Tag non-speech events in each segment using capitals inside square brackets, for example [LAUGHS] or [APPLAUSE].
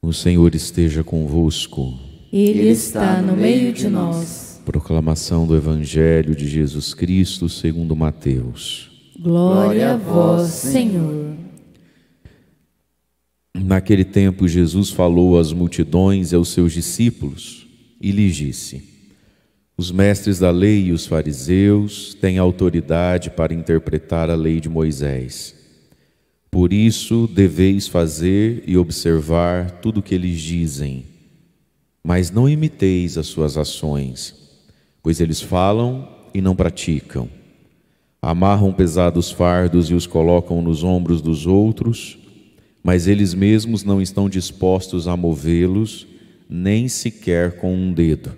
O Senhor esteja convosco. Ele está no meio de nós. Proclamação do Evangelho de Jesus Cristo segundo Mateus. Glória a vós, Senhor. Naquele tempo Jesus falou às multidões e aos seus discípulos e lhes disse: Os mestres da lei e os fariseus têm autoridade para interpretar a lei de Moisés. Por isso deveis fazer e observar tudo o que eles dizem, mas não imiteis as suas ações, pois eles falam e não praticam. Amarram pesados fardos e os colocam nos ombros dos outros, mas eles mesmos não estão dispostos a movê-los, nem sequer com um dedo.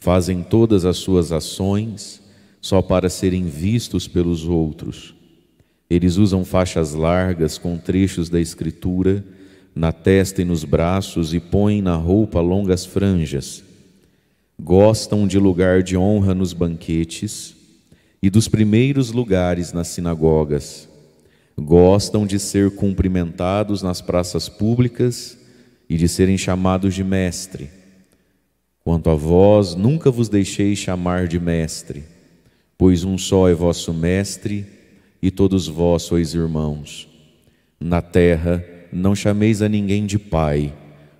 Fazem todas as suas ações só para serem vistos pelos outros eles usam faixas largas com trechos da Escritura na testa e nos braços e põem na roupa longas franjas. Gostam de lugar de honra nos banquetes e dos primeiros lugares nas sinagogas. Gostam de ser cumprimentados nas praças públicas e de serem chamados de mestre. Quanto a vós, nunca vos deixei chamar de mestre, pois um só é vosso mestre e todos vós sois irmãos. Na terra não chameis a ninguém de pai,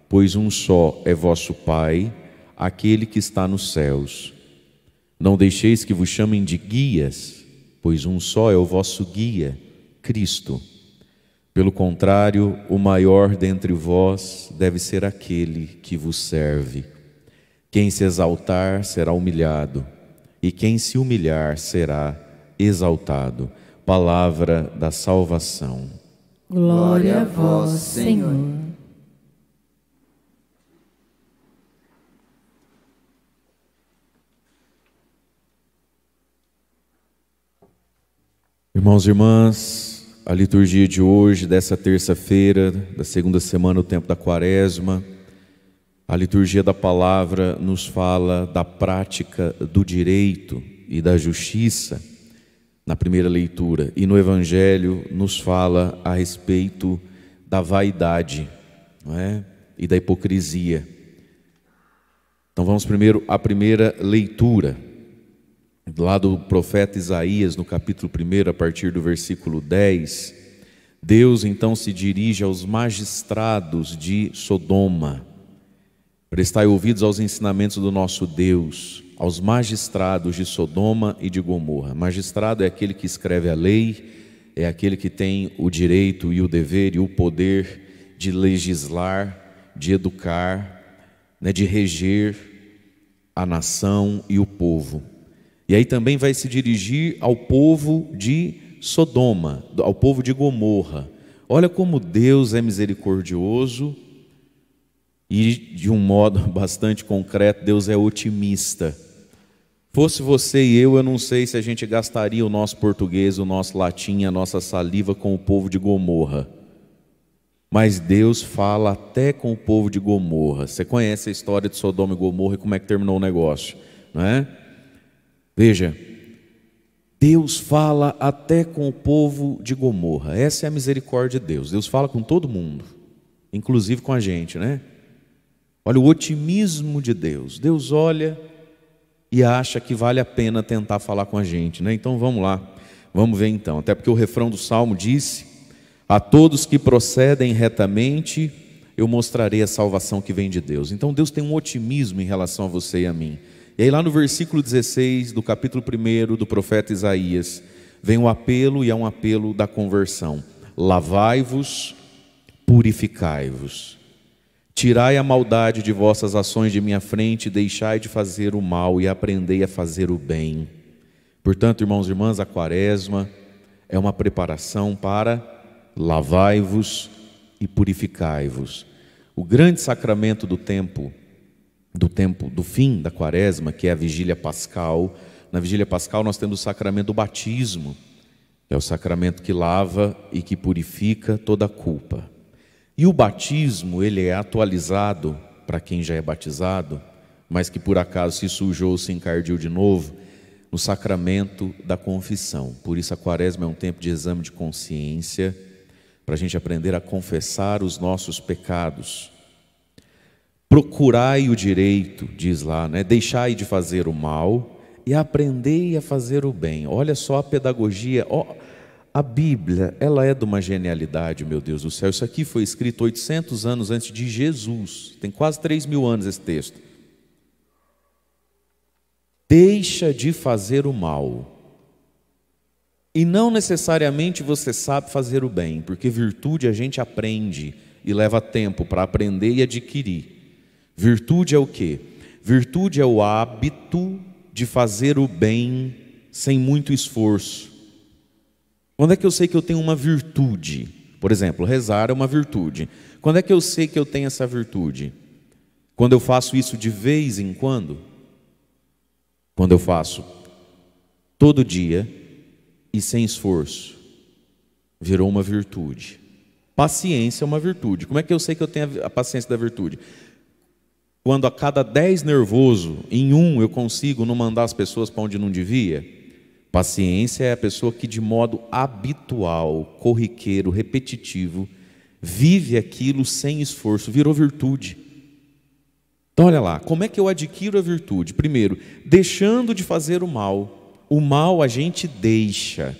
pois um só é vosso pai, aquele que está nos céus. Não deixeis que vos chamem de guias, pois um só é o vosso guia, Cristo. Pelo contrário, o maior dentre vós deve ser aquele que vos serve. Quem se exaltar será humilhado, e quem se humilhar será exaltado palavra da salvação. Glória a vós, Senhor. Irmãos e irmãs, a liturgia de hoje, dessa terça-feira, da segunda semana do tempo da quaresma, a liturgia da palavra nos fala da prática do direito e da justiça na primeira leitura e no Evangelho nos fala a respeito da vaidade não é? e da hipocrisia. Então vamos primeiro à primeira leitura, lá do profeta Isaías, no capítulo 1, a partir do versículo 10. Deus então se dirige aos magistrados de Sodoma. Prestai ouvidos aos ensinamentos do nosso Deus aos magistrados de Sodoma e de Gomorra. Magistrado é aquele que escreve a lei, é aquele que tem o direito e o dever e o poder de legislar, de educar, né, de reger a nação e o povo. E aí também vai se dirigir ao povo de Sodoma, ao povo de Gomorra. Olha como Deus é misericordioso e, de um modo [LAUGHS] bastante concreto, Deus é otimista Fosse você e eu, eu não sei se a gente gastaria o nosso português, o nosso latim, a nossa saliva com o povo de Gomorra. Mas Deus fala até com o povo de Gomorra. Você conhece a história de Sodoma e Gomorra e como é que terminou o negócio, não é? Veja, Deus fala até com o povo de Gomorra. Essa é a misericórdia de Deus. Deus fala com todo mundo, inclusive com a gente, né? Olha o otimismo de Deus. Deus olha e acha que vale a pena tentar falar com a gente, né? Então vamos lá, vamos ver então. Até porque o refrão do salmo disse: A todos que procedem retamente, eu mostrarei a salvação que vem de Deus. Então Deus tem um otimismo em relação a você e a mim. E aí, lá no versículo 16 do capítulo 1 do profeta Isaías, vem o um apelo e é um apelo da conversão: Lavai-vos, purificai-vos. Tirai a maldade de vossas ações de minha frente, deixai de fazer o mal e aprendei a fazer o bem. Portanto, irmãos e irmãs, a quaresma é uma preparação para lavai-vos e purificai-vos. O grande sacramento do tempo, do tempo do fim da quaresma, que é a vigília pascal, na vigília pascal nós temos o sacramento do batismo. É o sacramento que lava e que purifica toda a culpa. E o batismo, ele é atualizado para quem já é batizado, mas que por acaso se sujou, se encardiu de novo, no sacramento da confissão. Por isso a quaresma é um tempo de exame de consciência, para a gente aprender a confessar os nossos pecados. Procurai o direito, diz lá, né? deixai de fazer o mal e aprendei a fazer o bem. Olha só a pedagogia, ó, oh, a Bíblia, ela é de uma genialidade, meu Deus do céu. Isso aqui foi escrito 800 anos antes de Jesus. Tem quase 3 mil anos esse texto. Deixa de fazer o mal. E não necessariamente você sabe fazer o bem, porque virtude a gente aprende e leva tempo para aprender e adquirir. Virtude é o quê? Virtude é o hábito de fazer o bem sem muito esforço quando é que eu sei que eu tenho uma virtude? Por exemplo, rezar é uma virtude. Quando é que eu sei que eu tenho essa virtude? Quando eu faço isso de vez em quando? Quando eu faço todo dia e sem esforço, virou uma virtude. Paciência é uma virtude. Como é que eu sei que eu tenho a paciência da virtude? Quando a cada dez nervoso, em um eu consigo não mandar as pessoas para onde não devia? Paciência é a pessoa que, de modo habitual, corriqueiro, repetitivo, vive aquilo sem esforço, virou virtude. Então, olha lá, como é que eu adquiro a virtude? Primeiro, deixando de fazer o mal. O mal a gente deixa,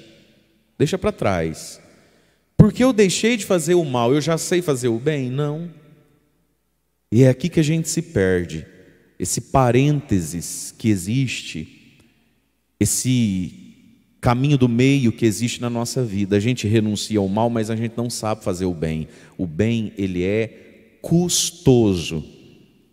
deixa para trás. Porque eu deixei de fazer o mal, eu já sei fazer o bem? Não. E é aqui que a gente se perde. Esse parênteses que existe esse caminho do meio que existe na nossa vida. A gente renuncia ao mal, mas a gente não sabe fazer o bem. O bem, ele é custoso,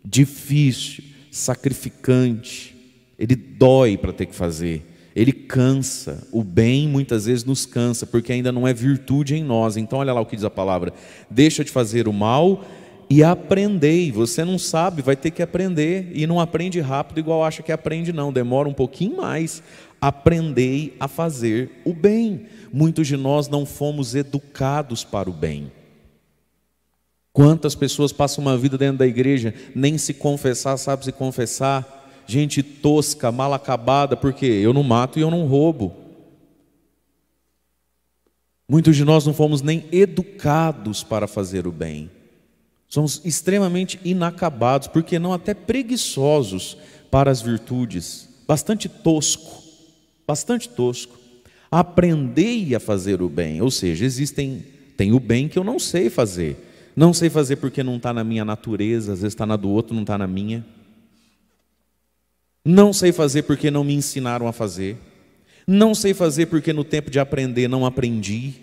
difícil, sacrificante. Ele dói para ter que fazer. Ele cansa. O bem muitas vezes nos cansa, porque ainda não é virtude em nós. Então, olha lá o que diz a palavra: deixa de fazer o mal e aprendei. Você não sabe, vai ter que aprender. E não aprende rápido, igual acha que aprende, não. Demora um pouquinho mais. Aprendei a fazer o bem. Muitos de nós não fomos educados para o bem. Quantas pessoas passam uma vida dentro da igreja, nem se confessar, sabe se confessar? Gente tosca, mal acabada, porque eu não mato e eu não roubo. Muitos de nós não fomos nem educados para fazer o bem. Somos extremamente inacabados, porque não até preguiçosos para as virtudes, bastante tosco, bastante tosco. Aprendei a fazer o bem, ou seja, existem tem o bem que eu não sei fazer, não sei fazer porque não está na minha natureza, às vezes está na do outro, não está na minha. Não sei fazer porque não me ensinaram a fazer. Não sei fazer porque no tempo de aprender não aprendi.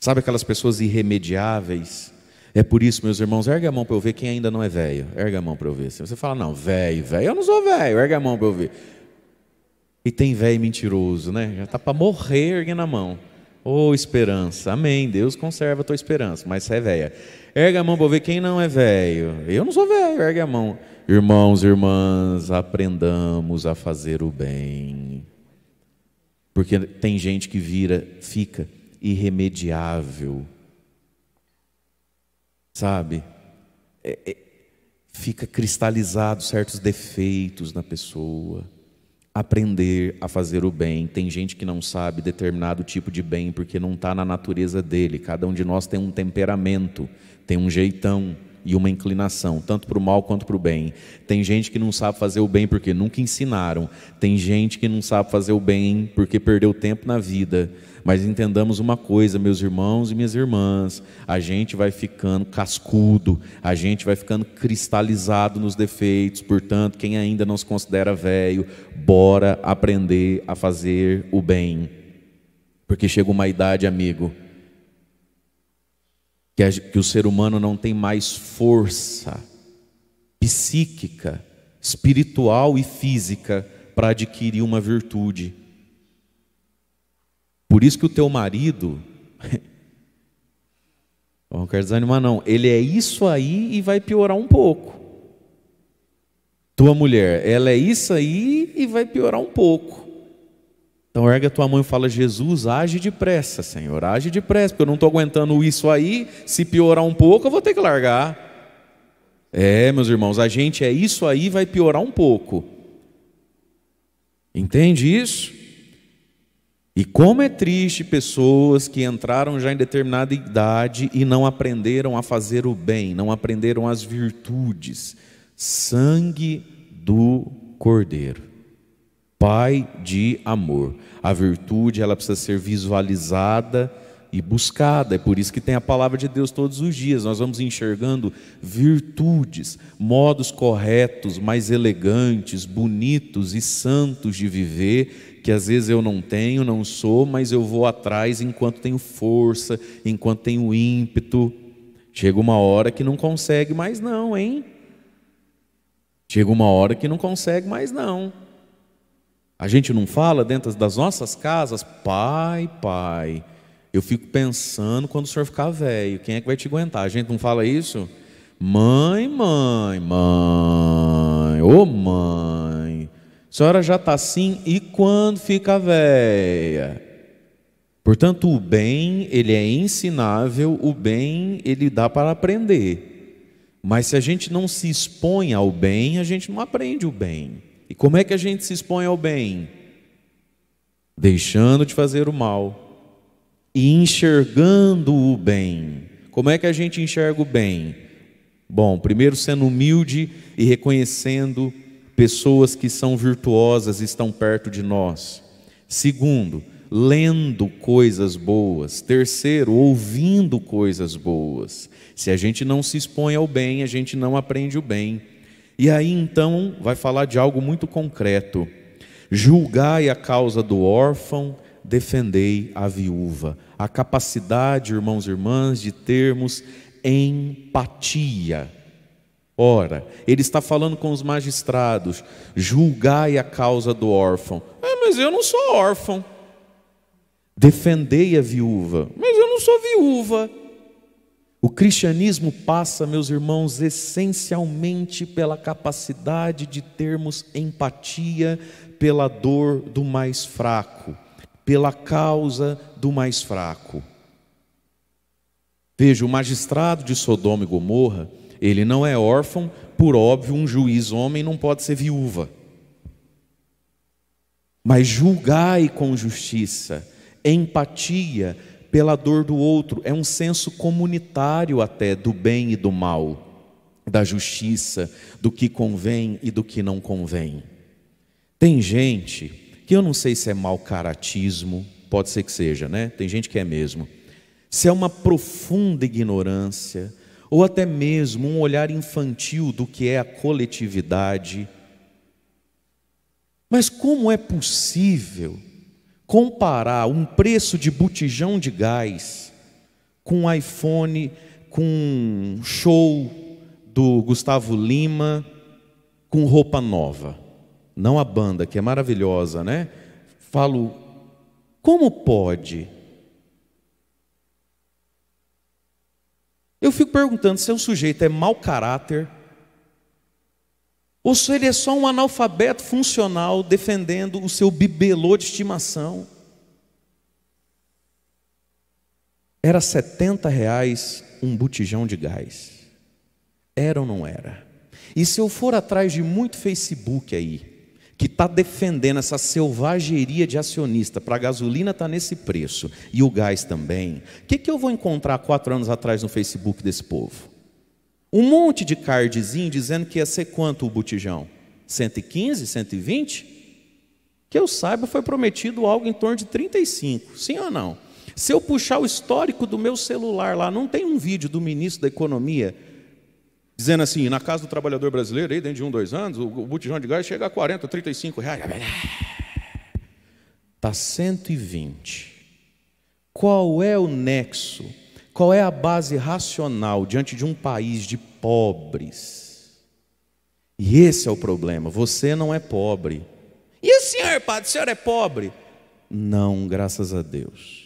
Sabe aquelas pessoas irremediáveis? É por isso, meus irmãos, erga a mão para eu ver quem ainda não é velho. Erga a mão para eu ver. Se você fala, não, velho, velho, eu não sou velho, erga a mão para eu ver. E tem velho mentiroso, né? Já está para morrer erguendo a mão. Ô oh, esperança, amém. Deus conserva a tua esperança, mas você é velha. Erga a mão para eu ver quem não é velho. Eu não sou velho, ergue a mão. Irmãos e irmãs, aprendamos a fazer o bem. Porque tem gente que vira, fica irremediável sabe? É, é, fica cristalizado certos defeitos na pessoa. Aprender a fazer o bem. Tem gente que não sabe determinado tipo de bem porque não está na natureza dele. Cada um de nós tem um temperamento, tem um jeitão e uma inclinação, tanto para o mal quanto para o bem. Tem gente que não sabe fazer o bem porque nunca ensinaram. Tem gente que não sabe fazer o bem porque perdeu tempo na vida. Mas entendamos uma coisa, meus irmãos e minhas irmãs: a gente vai ficando cascudo, a gente vai ficando cristalizado nos defeitos. Portanto, quem ainda não se considera velho, bora aprender a fazer o bem. Porque chega uma idade, amigo, que, o ser humano não tem mais força psíquica, espiritual e física para adquirir uma virtude. Por isso que o teu marido. [LAUGHS] não quero desanimar, não. Ele é isso aí e vai piorar um pouco. Tua mulher, ela é isso aí e vai piorar um pouco. Então erga tua mão e fala: Jesus, age depressa, Senhor, age depressa, porque eu não estou aguentando isso aí. Se piorar um pouco, eu vou ter que largar. É, meus irmãos, a gente é isso aí, vai piorar um pouco. Entende isso? E como é triste pessoas que entraram já em determinada idade e não aprenderam a fazer o bem, não aprenderam as virtudes. Sangue do Cordeiro. Pai de amor. A virtude, ela precisa ser visualizada e buscada. É por isso que tem a palavra de Deus todos os dias. Nós vamos enxergando virtudes, modos corretos, mais elegantes, bonitos e santos de viver que às vezes eu não tenho, não sou, mas eu vou atrás enquanto tenho força, enquanto tenho ímpeto. Chega uma hora que não consegue mais, não, hein? Chega uma hora que não consegue mais, não. A gente não fala dentro das nossas casas, pai, pai, eu fico pensando quando o senhor ficar velho, quem é que vai te aguentar? A gente não fala isso? Mãe, mãe, mãe, ô oh, mãe senhora já está assim e quando fica velha? Portanto, o bem, ele é ensinável, o bem, ele dá para aprender. Mas se a gente não se expõe ao bem, a gente não aprende o bem. E como é que a gente se expõe ao bem? Deixando de fazer o mal e enxergando o bem. Como é que a gente enxerga o bem? Bom, primeiro sendo humilde e reconhecendo pessoas que são virtuosas estão perto de nós. Segundo, lendo coisas boas. Terceiro, ouvindo coisas boas. Se a gente não se expõe ao bem, a gente não aprende o bem. E aí então vai falar de algo muito concreto. Julgai a causa do órfão, defendei a viúva. A capacidade, irmãos e irmãs, de termos empatia Ora, ele está falando com os magistrados: julgai a causa do órfão. É, mas eu não sou órfão. Defendei a viúva. Mas eu não sou viúva. O cristianismo passa, meus irmãos, essencialmente pela capacidade de termos empatia pela dor do mais fraco, pela causa do mais fraco. Veja, o magistrado de Sodoma e Gomorra ele não é órfão, por óbvio, um juiz homem não pode ser viúva. Mas julgai com justiça, empatia pela dor do outro, é um senso comunitário até do bem e do mal, da justiça, do que convém e do que não convém. Tem gente que eu não sei se é mau caratismo, pode ser que seja, né? Tem gente que é mesmo. Se é uma profunda ignorância, ou até mesmo um olhar infantil do que é a coletividade. Mas como é possível comparar um preço de botijão de gás com um iPhone, com um show do Gustavo Lima, com roupa nova? Não a banda, que é maravilhosa, né? Falo, como pode? Eu fico perguntando se o é sujeito é mau caráter, ou se ele é só um analfabeto funcional defendendo o seu bibelô de estimação. Era 70 reais um botijão de gás. Era ou não era? E se eu for atrás de muito Facebook aí, que está defendendo essa selvageria de acionista para a gasolina está nesse preço e o gás também, o que, que eu vou encontrar quatro anos atrás no Facebook desse povo? Um monte de cardzinho dizendo que ia ser quanto o botijão? 115, 120? Que eu saiba, foi prometido algo em torno de 35, sim ou não? Se eu puxar o histórico do meu celular lá, não tem um vídeo do ministro da Economia dizendo assim, na casa do trabalhador brasileiro, aí dentro de um, dois anos, o botijão de gás chega a 40, 35 reais. Está 120. Qual é o nexo? Qual é a base racional diante de um país de pobres? E esse é o problema. Você não é pobre. E o senhor, padre, o senhor é pobre? Não, graças a Deus.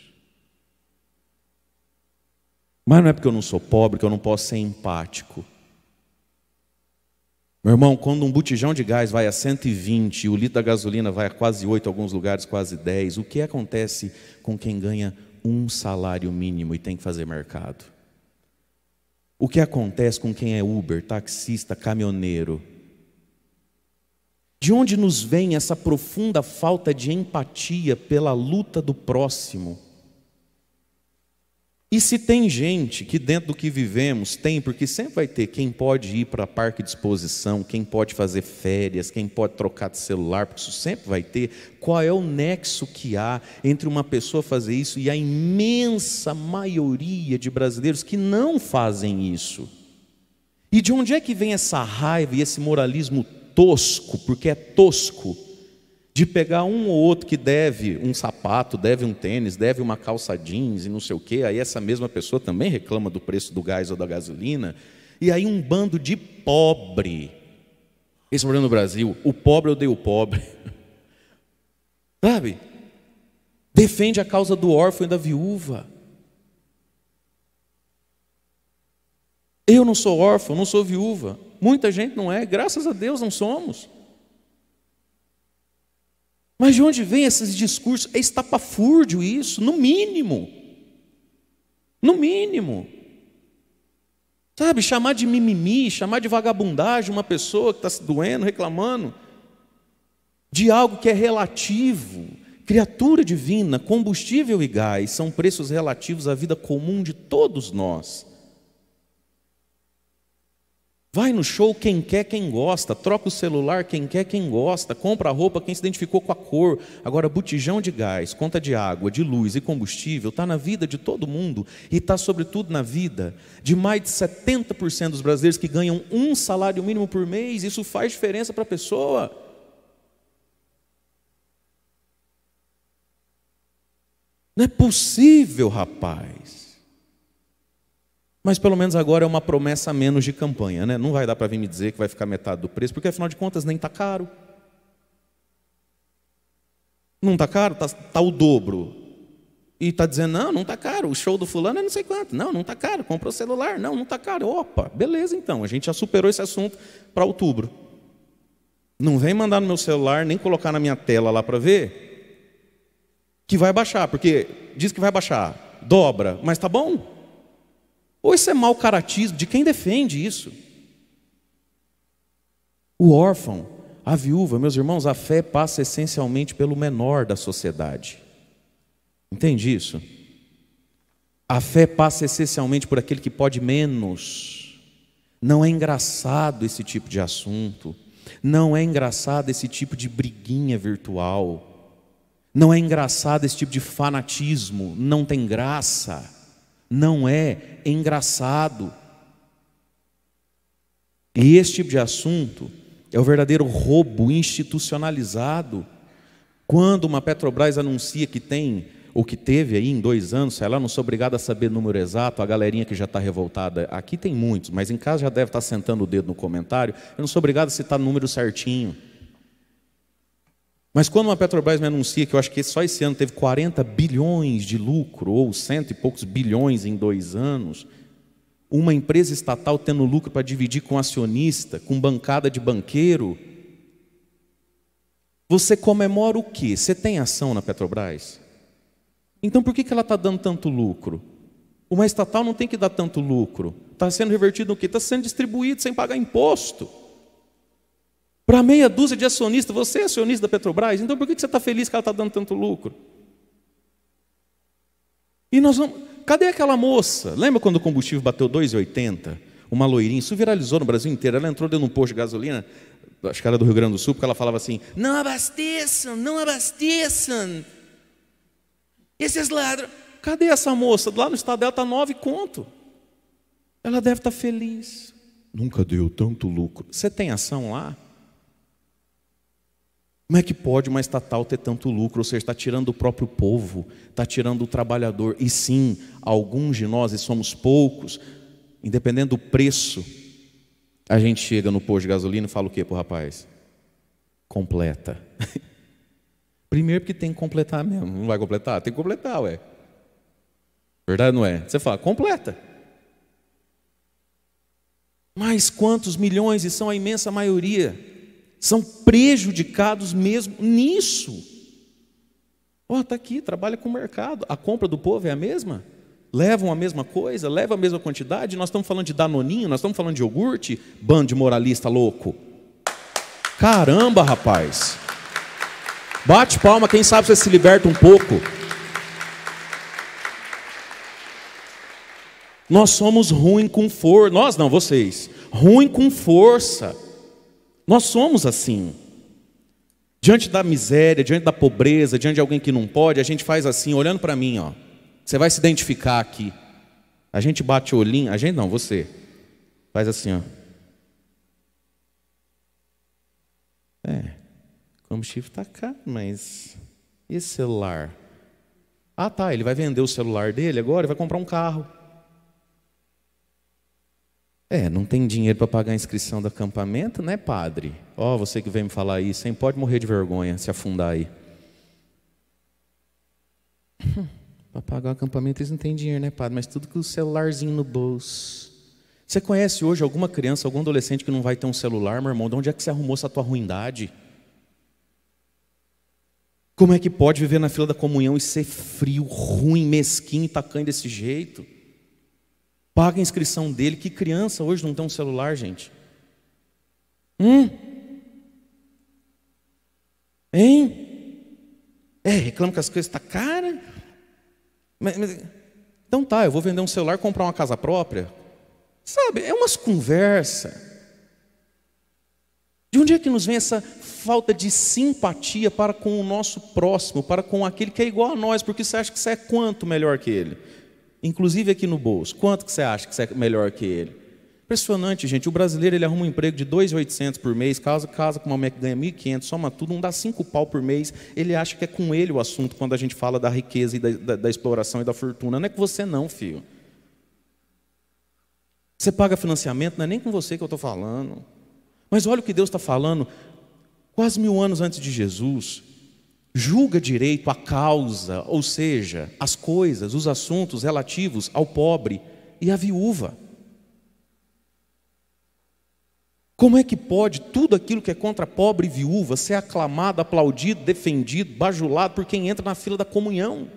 Mas não é porque eu não sou pobre que eu não posso ser empático. Meu irmão, quando um botijão de gás vai a 120 e o litro da gasolina vai a quase 8, alguns lugares quase 10, o que acontece com quem ganha um salário mínimo e tem que fazer mercado? O que acontece com quem é Uber, taxista, caminhoneiro? De onde nos vem essa profunda falta de empatia pela luta do próximo? E se tem gente que dentro do que vivemos tem, porque sempre vai ter quem pode ir para parque de exposição, quem pode fazer férias, quem pode trocar de celular, porque isso sempre vai ter. Qual é o nexo que há entre uma pessoa fazer isso e a imensa maioria de brasileiros que não fazem isso? E de onde é que vem essa raiva e esse moralismo tosco, porque é tosco? de pegar um ou outro que deve um sapato, deve um tênis, deve uma calça jeans e não sei o quê, aí essa mesma pessoa também reclama do preço do gás ou da gasolina, e aí um bando de pobre. Esse é problema no Brasil, o pobre odeia o pobre. [LAUGHS] Sabe? Defende a causa do órfão e da viúva. Eu não sou órfão, não sou viúva. Muita gente não é, graças a Deus não somos. Mas de onde vem esses discursos? É estapafúrdio isso, no mínimo. No mínimo. Sabe, chamar de mimimi, chamar de vagabundagem uma pessoa que está se doendo, reclamando, de algo que é relativo. Criatura divina, combustível e gás são preços relativos à vida comum de todos nós. Vai no show quem quer, quem gosta, troca o celular quem quer, quem gosta, compra a roupa quem se identificou com a cor. Agora, botijão de gás, conta de água, de luz e combustível está na vida de todo mundo e está, sobretudo, na vida de mais de 70% dos brasileiros que ganham um salário mínimo por mês. Isso faz diferença para a pessoa. Não é possível, rapaz. Mas pelo menos agora é uma promessa menos de campanha, né? Não vai dar para vir me dizer que vai ficar metade do preço, porque afinal de contas nem está caro. Não está caro? Está tá o dobro. E está dizendo, não, não está caro, o show do fulano é não sei quanto. Não, não está caro, comprou celular. Não, não está caro. Opa, beleza então, a gente já superou esse assunto para outubro. Não vem mandar no meu celular, nem colocar na minha tela lá para ver, que vai baixar, porque diz que vai baixar, dobra, mas está bom. Ou isso é mau caratismo? De quem defende isso? O órfão, a viúva, meus irmãos, a fé passa essencialmente pelo menor da sociedade. Entende isso? A fé passa essencialmente por aquele que pode menos. Não é engraçado esse tipo de assunto. Não é engraçado esse tipo de briguinha virtual. Não é engraçado esse tipo de fanatismo. Não tem graça não é engraçado. E esse tipo de assunto é o verdadeiro roubo institucionalizado. Quando uma Petrobras anuncia que tem, ou que teve aí em dois anos, sei lá, não sou obrigado a saber o número exato, a galerinha que já está revoltada, aqui tem muitos, mas em casa já deve estar tá sentando o dedo no comentário, eu não sou obrigado a citar o número certinho. Mas quando a Petrobras me anuncia que eu acho que só esse ano teve 40 bilhões de lucro, ou cento e poucos bilhões em dois anos, uma empresa estatal tendo lucro para dividir com acionista, com bancada de banqueiro, você comemora o quê? Você tem ação na Petrobras? Então por que ela está dando tanto lucro? Uma estatal não tem que dar tanto lucro. Está sendo revertido no quê? Está sendo distribuído sem pagar imposto. Para meia dúzia de acionistas, você é acionista da Petrobras, então por que você está feliz que ela está dando tanto lucro? E nós vamos. Cadê aquela moça? Lembra quando o combustível bateu 2,80? Uma loirinha, isso viralizou no Brasil inteiro. Ela entrou dentro de um posto de gasolina, acho que era do Rio Grande do Sul, porque ela falava assim: não abasteçam, não abasteçam. Esses ladrões. Cadê essa moça? Lá no estado dela está nove conto. Ela deve estar tá feliz. Nunca deu tanto lucro. Você tem ação lá? Como é que pode uma estatal ter tanto lucro? Ou seja, está tirando o próprio povo, está tirando o trabalhador. E sim, alguns de nós, e somos poucos, independendo do preço, a gente chega no posto de gasolina e fala o quê para o rapaz? Completa. [LAUGHS] Primeiro porque tem que completar mesmo. Não vai completar? Tem que completar, ué. Verdade não é? Você fala, completa. Mas quantos milhões, e são a imensa maioria, são prejudicados mesmo nisso. Ó, oh, está aqui, trabalha com o mercado. A compra do povo é a mesma? Levam a mesma coisa? Levam a mesma quantidade? Nós estamos falando de danoninho, nós estamos falando de iogurte? Bando de moralista louco. Caramba, rapaz. Bate palma, quem sabe você se liberta um pouco. Nós somos ruim com força. Nós não, vocês. Ruim com força. Nós somos assim. Diante da miséria, diante da pobreza, diante de alguém que não pode, a gente faz assim, olhando para mim, ó. Você vai se identificar aqui. A gente bate o olhinho, a gente não, você. Faz assim, ó. É, o combustível está caro, mas esse celular? Ah, tá, ele vai vender o celular dele agora e vai comprar um carro. É, não tem dinheiro para pagar a inscrição do acampamento, né, padre? Ó, oh, você que vem me falar isso, hein? Pode morrer de vergonha se afundar aí. [LAUGHS] para pagar o acampamento eles não têm dinheiro, né, padre? Mas tudo com o celularzinho no bolso. Você conhece hoje alguma criança, algum adolescente que não vai ter um celular, meu irmão? De onde é que você arrumou essa tua ruindade? Como é que pode viver na fila da comunhão e ser frio, ruim, mesquinho tacanho desse jeito? Paga a inscrição dele. Que criança hoje não tem um celular, gente? Hum? Hein? É, reclama que as coisas estão tá caras. Mas, mas, então tá, eu vou vender um celular e comprar uma casa própria. Sabe, é umas conversas. De onde é que nos vem essa falta de simpatia para com o nosso próximo, para com aquele que é igual a nós? Porque você acha que você é quanto melhor que ele? inclusive aqui no bolso. Quanto que você acha que você é melhor que ele? Impressionante, gente. O brasileiro ele arruma um emprego de 2.800 por mês, casa, casa com uma mulher que ganha 1.500, soma tudo, não dá cinco pau por mês. Ele acha que é com ele o assunto quando a gente fala da riqueza e da, da, da exploração e da fortuna. Não é com você não, filho. Você paga financiamento, não é nem com você que eu estou falando. Mas olha o que Deus está falando. Quase mil anos antes de Jesus, julga direito a causa, ou seja, as coisas, os assuntos relativos ao pobre e à viúva. Como é que pode tudo aquilo que é contra pobre e viúva ser aclamado, aplaudido, defendido, bajulado por quem entra na fila da comunhão?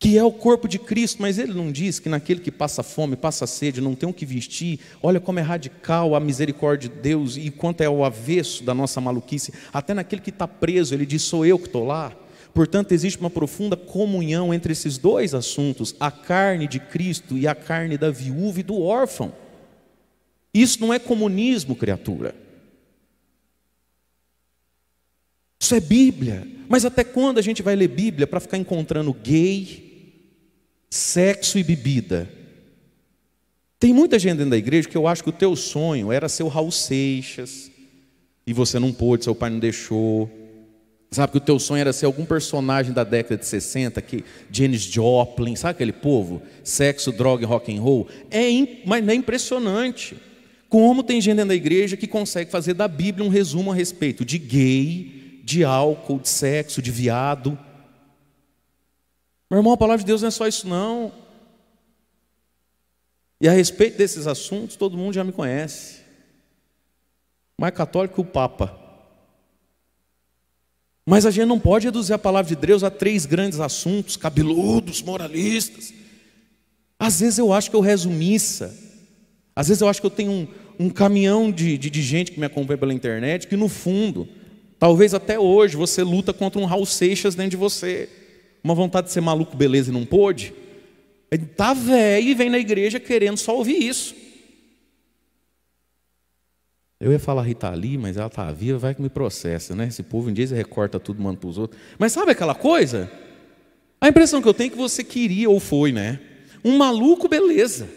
que é o corpo de Cristo, mas ele não diz que naquele que passa fome, passa sede, não tem o que vestir, olha como é radical a misericórdia de Deus e quanto é o avesso da nossa maluquice, até naquele que está preso, ele diz: sou eu que estou lá. Portanto, existe uma profunda comunhão entre esses dois assuntos, a carne de Cristo e a carne da viúva e do órfão. Isso não é comunismo, criatura. Isso é Bíblia. Mas até quando a gente vai ler Bíblia para ficar encontrando gay, sexo e bebida. Tem muita gente dentro da igreja que eu acho que o teu sonho era ser o Raul Seixas, e você não pôde, seu pai não deixou. Sabe que o teu sonho era ser algum personagem da década de 60, que Janis Joplin, sabe aquele povo? Sexo, droga e rock and roll. É, mas é impressionante como tem gente dentro da igreja que consegue fazer da Bíblia um resumo a respeito de gay, de álcool, de sexo, de viado. Meu irmão, a palavra de Deus não é só isso, não. E a respeito desses assuntos, todo mundo já me conhece. Mais católico que o Papa. Mas a gente não pode reduzir a palavra de Deus a três grandes assuntos, cabeludos, moralistas. Às vezes eu acho que eu rezo missa. Às vezes eu acho que eu tenho um, um caminhão de, de, de gente que me acompanha pela internet, que no fundo, talvez até hoje, você luta contra um Raul Seixas dentro de você uma vontade de ser maluco, beleza, e não pôde. Ele tá velho e vem na igreja querendo só ouvir isso. Eu ia falar Rita ali, mas ela tá viva, vai que me processa, né? Esse povo um dia recorta tudo, manda para os outros. Mas sabe aquela coisa? A impressão que eu tenho é que você queria ou foi, né? Um maluco, beleza.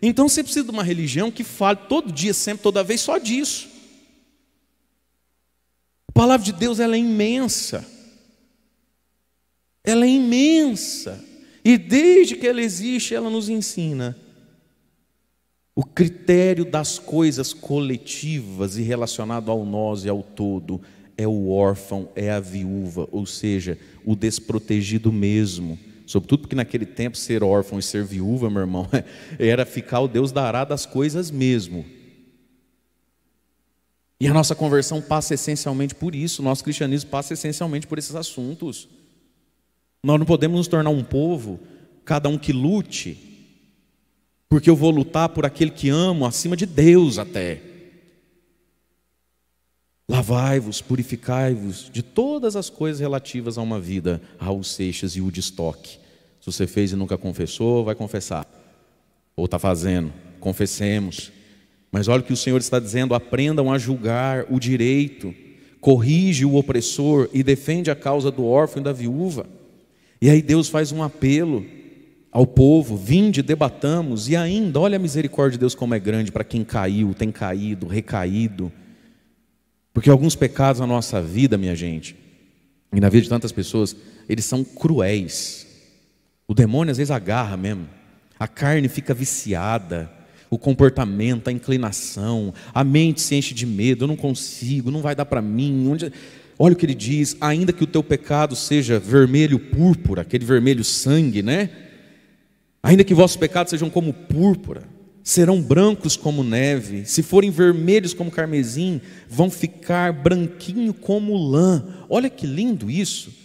Então você precisa de uma religião que fale todo dia, sempre, toda vez só disso. A palavra de Deus ela é imensa. Ela é imensa. E desde que ela existe, ela nos ensina o critério das coisas coletivas e relacionado ao nós e ao todo é o órfão, é a viúva, ou seja, o desprotegido mesmo. Sobretudo porque naquele tempo ser órfão e ser viúva, meu irmão, [LAUGHS] era ficar o Deus dará das coisas mesmo. E a nossa conversão passa essencialmente por isso, o nosso cristianismo passa essencialmente por esses assuntos. Nós não podemos nos tornar um povo, cada um que lute, porque eu vou lutar por aquele que amo, acima de Deus até. Lavai-vos, purificai-vos de todas as coisas relativas a uma vida. Raul Seixas e destoque. Se você fez e nunca confessou, vai confessar. Ou está fazendo. Confessemos. Mas olha o que o Senhor está dizendo: aprendam a julgar o direito, corrige o opressor e defende a causa do órfão e da viúva. E aí Deus faz um apelo ao povo: vinde, debatamos, e ainda, olha a misericórdia de Deus como é grande para quem caiu, tem caído, recaído. Porque alguns pecados na nossa vida, minha gente, e na vida de tantas pessoas, eles são cruéis. O demônio às vezes agarra mesmo, a carne fica viciada, o comportamento, a inclinação, a mente se enche de medo: eu não consigo, não vai dar para mim. Onde... Olha o que ele diz: ainda que o teu pecado seja vermelho púrpura, aquele vermelho sangue, né? Ainda que vossos pecados sejam como púrpura, serão brancos como neve, se forem vermelhos como carmesim, vão ficar branquinho como lã. Olha que lindo isso.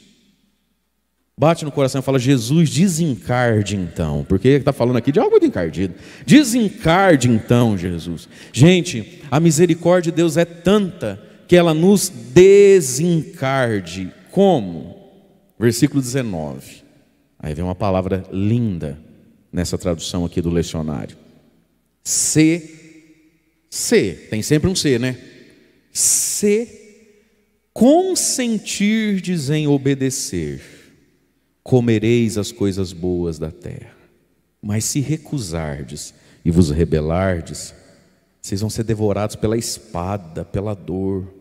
Bate no coração e fala: Jesus, desencarde então, porque está falando aqui de algo muito encardido. Desencarde então, Jesus. Gente, a misericórdia de Deus é tanta que ela nos desencarde. Como? Versículo 19. Aí vem uma palavra linda nessa tradução aqui do lecionário. Se, se, tem sempre um se, né? Se consentirdes em obedecer, comereis as coisas boas da terra. Mas se recusardes e vos rebelardes, vocês vão ser devorados pela espada, pela dor,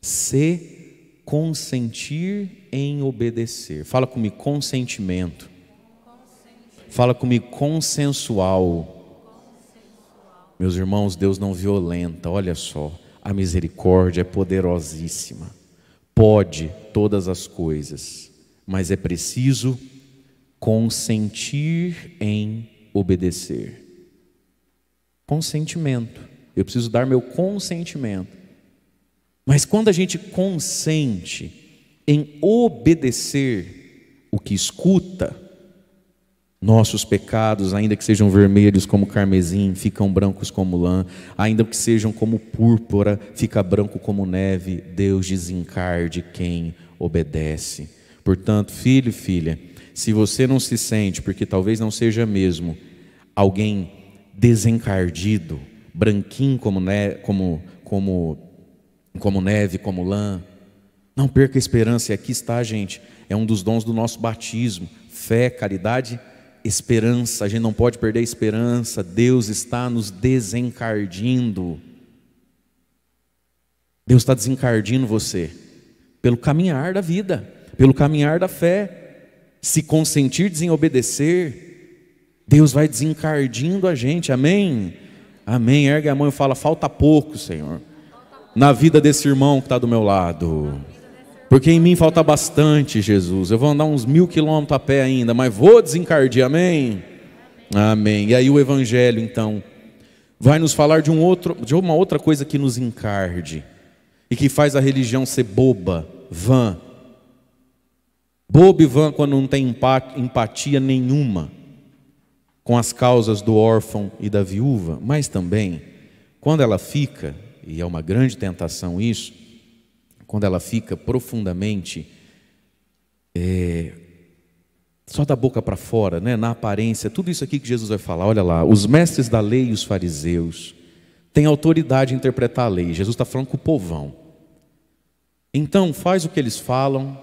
se consentir em obedecer. Fala comigo, consentimento. Fala comigo, consensual. Meus irmãos, Deus não violenta, olha só. A misericórdia é poderosíssima. Pode todas as coisas, mas é preciso consentir em obedecer. Consentimento. Eu preciso dar meu consentimento. Mas quando a gente consente em obedecer o que escuta, nossos pecados, ainda que sejam vermelhos como carmesim, ficam brancos como lã, ainda que sejam como púrpura, fica branco como neve. Deus desencarde quem obedece. Portanto, filho e filha, se você não se sente, porque talvez não seja mesmo, alguém desencardido, branquinho como, né, como, como como neve, como lã. Não perca a esperança, e aqui está, gente, é um dos dons do nosso batismo: fé, caridade, esperança. A gente não pode perder a esperança, Deus está nos desencardindo. Deus está desencardindo você pelo caminhar da vida, pelo caminhar da fé. Se consentir em obedecer, Deus vai desencardindo a gente, amém? Amém. Ergue a mão e fala: falta pouco, Senhor na vida desse irmão que está do meu lado. Porque em mim falta bastante, Jesus. Eu vou andar uns mil quilômetros a pé ainda, mas vou desencardir, amém? Amém. E aí o Evangelho, então, vai nos falar de, um outro, de uma outra coisa que nos encarde e que faz a religião ser boba, vã. Boba e vã quando não tem empatia nenhuma com as causas do órfão e da viúva, mas também quando ela fica e é uma grande tentação isso, quando ela fica profundamente é, só da boca para fora, né, na aparência, tudo isso aqui que Jesus vai falar, olha lá, os mestres da lei e os fariseus têm autoridade a interpretar a lei, Jesus está falando com o povão. Então, faz o que eles falam,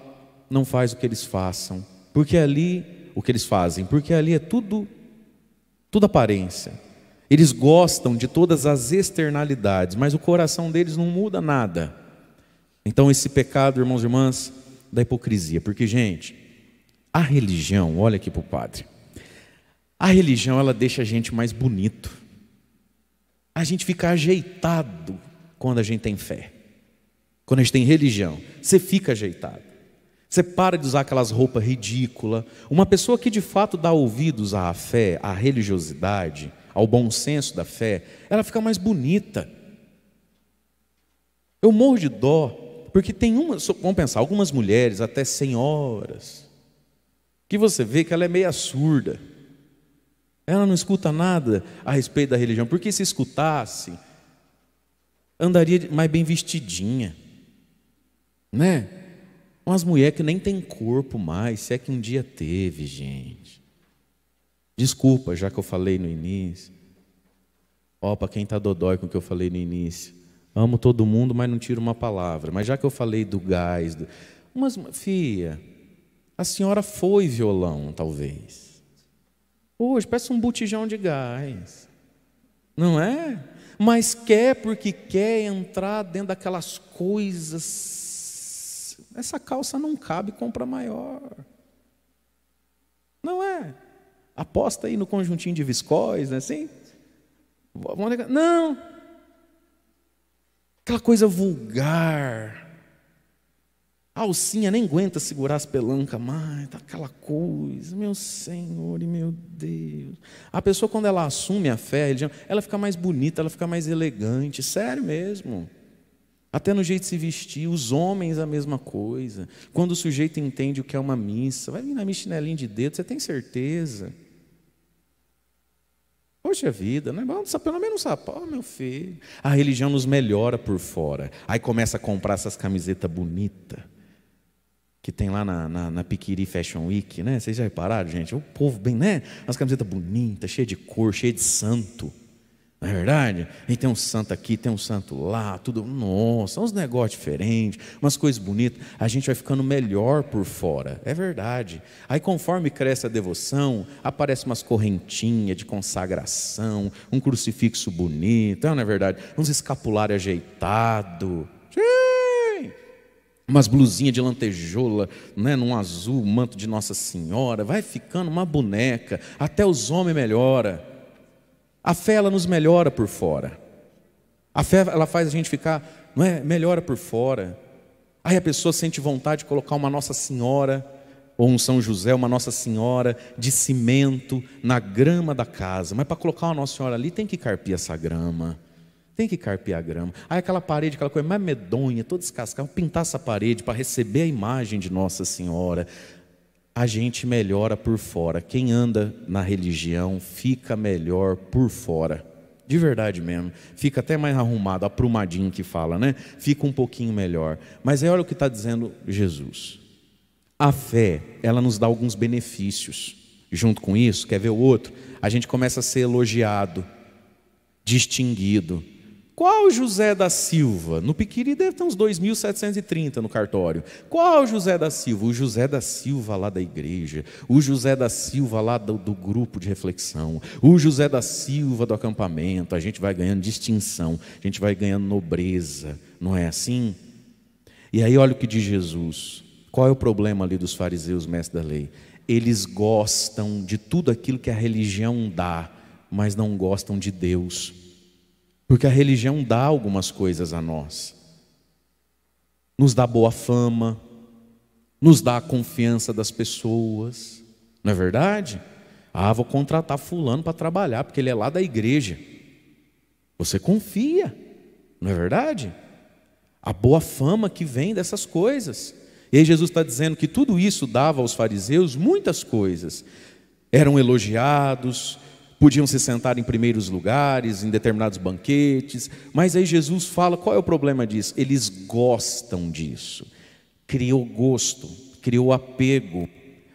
não faz o que eles façam, porque ali, o que eles fazem, porque ali é tudo, tudo aparência, eles gostam de todas as externalidades, mas o coração deles não muda nada. Então, esse pecado, irmãos e irmãs, da hipocrisia. Porque, gente, a religião, olha aqui para o padre, a religião ela deixa a gente mais bonito. A gente fica ajeitado quando a gente tem fé. Quando a gente tem religião, você fica ajeitado. Você para de usar aquelas roupas ridículas. Uma pessoa que de fato dá ouvidos à fé, à religiosidade, ao bom senso da fé, ela fica mais bonita. Eu morro de dó, porque tem uma vamos pensar, algumas mulheres, até senhoras, que você vê que ela é meia surda. Ela não escuta nada a respeito da religião, porque se escutasse, andaria mais bem vestidinha, né? Umas mulheres que nem tem corpo mais, se é que um dia teve, gente. Desculpa, já que eu falei no início. Ó, para quem está dodói com o que eu falei no início. Amo todo mundo, mas não tiro uma palavra. Mas já que eu falei do gás. Do... Mas, filha, a senhora foi violão, talvez. Hoje, peça um botijão de gás. Não é? Mas quer porque quer entrar dentro daquelas coisas. Essa calça não cabe, compra maior. Não é? Aposta aí no conjuntinho de viscóis, né? assim. Não. Aquela coisa vulgar. A alcinha nem aguenta segurar as pelancas mais, tá aquela coisa, meu Senhor e meu Deus. A pessoa, quando ela assume a fé, ela fica mais bonita, ela fica mais elegante, sério mesmo. Até no jeito de se vestir, os homens a mesma coisa. Quando o sujeito entende o que é uma missa, vai vir na chinelinho de dedo, você tem certeza. Poxa vida, né? pelo menos um sapato, oh, meu filho. A religião nos melhora por fora. Aí começa a comprar essas camisetas bonitas que tem lá na, na, na, Piquiri Fashion Week, né? Vocês já repararam, gente? O povo bem, né? As camisetas bonitas, cheia de cor, cheia de santo. Não é verdade? E tem um santo aqui, tem um santo lá, tudo. Nossa, uns negócios diferentes, umas coisas bonitas. A gente vai ficando melhor por fora. É verdade. Aí, conforme cresce a devoção, aparece umas correntinhas de consagração, um crucifixo bonito, é, não é verdade? Uns escapulários ajeitados. Umas blusinhas de lantejola, né, num azul, manto de Nossa Senhora, vai ficando uma boneca, até os homens melhora. A fé ela nos melhora por fora. A fé ela faz a gente ficar, não é? Melhora por fora. Aí a pessoa sente vontade de colocar uma Nossa Senhora ou um São José, uma Nossa Senhora de cimento na grama da casa. Mas para colocar uma Nossa Senhora ali tem que carpir essa grama. Tem que carpir a grama. Aí aquela parede, aquela coisa mais medonha, toda descascada, pintar essa parede para receber a imagem de Nossa Senhora a gente melhora por fora. Quem anda na religião fica melhor por fora. De verdade mesmo. Fica até mais arrumado, aprumadinho que fala, né? Fica um pouquinho melhor. Mas aí olha o que está dizendo Jesus. A fé, ela nos dá alguns benefícios. Junto com isso, quer ver o outro? A gente começa a ser elogiado, distinguido, qual José da Silva? No Piquiri deve ter uns 2.730 no cartório. Qual José da Silva? O José da Silva lá da igreja. O José da Silva lá do, do grupo de reflexão. O José da Silva do acampamento. A gente vai ganhando distinção. A gente vai ganhando nobreza. Não é assim? E aí, olha o que diz Jesus. Qual é o problema ali dos fariseus, mestre da lei? Eles gostam de tudo aquilo que a religião dá, mas não gostam de Deus. Porque a religião dá algumas coisas a nós. Nos dá boa fama, nos dá a confiança das pessoas, não é verdade? Ah, vou contratar fulano para trabalhar, porque ele é lá da igreja. Você confia, não é verdade? A boa fama que vem dessas coisas. E aí Jesus está dizendo que tudo isso dava aos fariseus muitas coisas. Eram elogiados, podiam se sentar em primeiros lugares, em determinados banquetes, mas aí Jesus fala: qual é o problema disso? Eles gostam disso, criou gosto, criou apego,